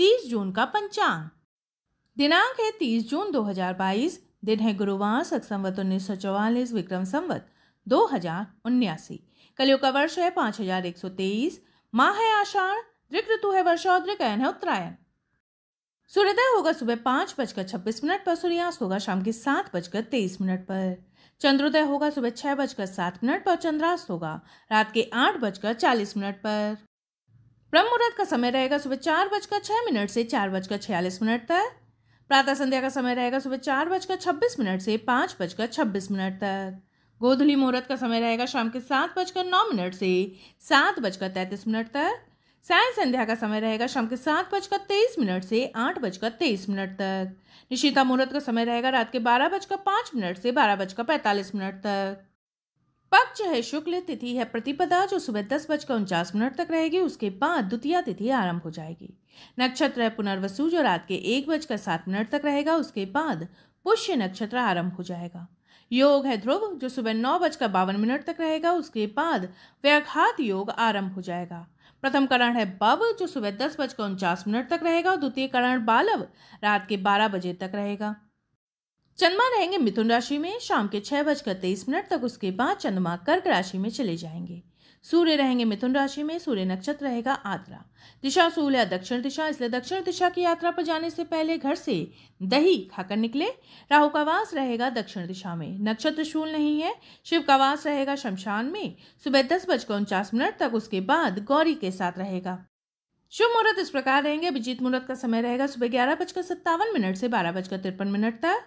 30 जून का पंचांग दिनांक है 30 जून 2022 दिन है गुरुवार सक संवत उन्नीस विक्रम संवत दो हजार उन्यासी कलियों का वर्ष है पाँच हजार एक सौ तेईस माह है आषाढ़ दृक ऋतु है वर्षा और दृकयन है उत्तरायण सूर्योदय होगा सुबह पांच बजकर छब्बीस मिनट पर सूर्यास्त होगा शाम के सात बजकर तेईस मिनट पर चंद्रोदय होगा सुबह छह बजकर सात मिनट पर चंद्रास्त होगा रात के आठ बजकर चालीस मिनट पर ब्रह्म मुहूर्त का समय रहेगा सुबह चार बजकर छः मिनट से चार बजकर छियालीस मिनट तक प्रातः संध्या का समय रहेगा सुबह चार बजकर छब्बीस मिनट से पाँच बजकर छब्बीस मिनट तक गोधली मुहूर्त का समय रहेगा शाम के सात बजकर नौ मिनट से सात बजकर तैंतीस मिनट तक साय संध्या का समय रहेगा शाम के सात बजकर तेईस मिनट से आठ बजकर तेईस मिनट तक निशिता मुहूर्त का समय रहेगा रात के बारह बजकर पाँच मिनट से बारह बजकर पैंतालीस मिनट तक पक्ष है शुक्ल तिथि है प्रतिपदा जो सुबह दस बजकर उनचास मिनट तक रहेगी उसके बाद द्वितीय तिथि आरंभ हो जाएगी नक्षत्र है पुनर्वसु जो रात के एक बजकर सात मिनट तक रहेगा उसके बाद पुष्य नक्षत्र आरंभ हो जाएगा योग है ध्रुव जो सुबह नौ बजकर बावन मिनट तक रहेगा उसके बाद व्याघात योग आरंभ हो जाएगा प्रथम करण है बव जो सुबह दस बजकर उनचास मिनट तक रहेगा और द्वितीय करण बालव रात के बारह बजे तक रहेगा चंद्रमा रहेंगे मिथुन राशि में शाम के छह बजकर तेईस मिनट तक उसके बाद चंद्रमा कर्क राशि में चले जाएंगे सूर्य रहेंगे मिथुन राशि में सूर्य नक्षत्र रहेगा आद्रा दिशा सूल या दक्षिण दिशा इसलिए दक्षिण दिशा की यात्रा पर जाने से पहले घर से दही खाकर निकले राहु का वास रहेगा दक्षिण दिशा में नक्षत्र शूल नहीं है शिव का वास रहेगा शमशान में सुबह दस बजकर उनचास मिनट तक उसके बाद गौरी के साथ रहेगा शुभ मुहूर्त इस प्रकार रहेंगे अभिजीत मुहूर्त का समय रहेगा सुबह ग्यारह बजकर सत्तावन मिनट से बारह बजकर तिरपन मिनट तक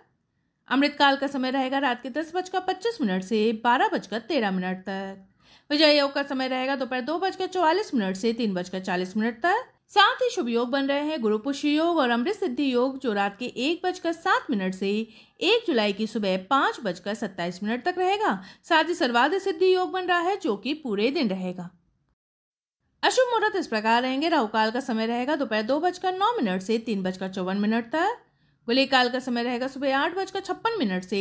अमृतकाल का समय रहेगा रात के दस बजकर पच्चीस मिनट से बारह बजकर तेरह मिनट तक विजय योग का समय रहेगा दोपहर दो बजकर चौवालीस मिनट से तीन बजकर चालीस मिनट तक साथ ही शुभ योग बन रहे हैं गुरु पुष्य योग और अमृत सिद्धि योग जो रात के एक बजकर सात मिनट से एक जुलाई की सुबह पाँच बजकर सत्ताईस मिनट तक रहेगा साथ ही सर्वाध सिद्धि योग बन रहा है जो कि पूरे दिन रहेगा अशुभ मुहूर्त इस प्रकार रहेंगे राहुकाल का समय रहेगा दोपहर दो बजकर नौ मिनट से तीन बजकर चौवन मिनट तक काल का समय रहेगा सुबह आठ बजकर छप्पन मिनट से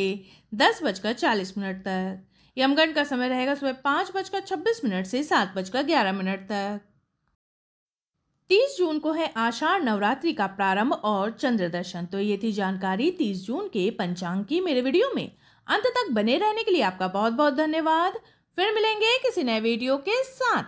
दस बजकर चालीस मिनट तक यमगन का समय रहेगा सुबह पाँच बजकर छब्बीस मिनट से सात बजकर ग्यारह मिनट तक तीस जून को है आषाढ़ नवरात्रि का प्रारंभ और चंद्र दर्शन तो ये थी जानकारी तीस जून के पंचांग की मेरे वीडियो में अंत तक बने रहने के लिए आपका बहुत बहुत धन्यवाद फिर मिलेंगे किसी नए वीडियो के साथ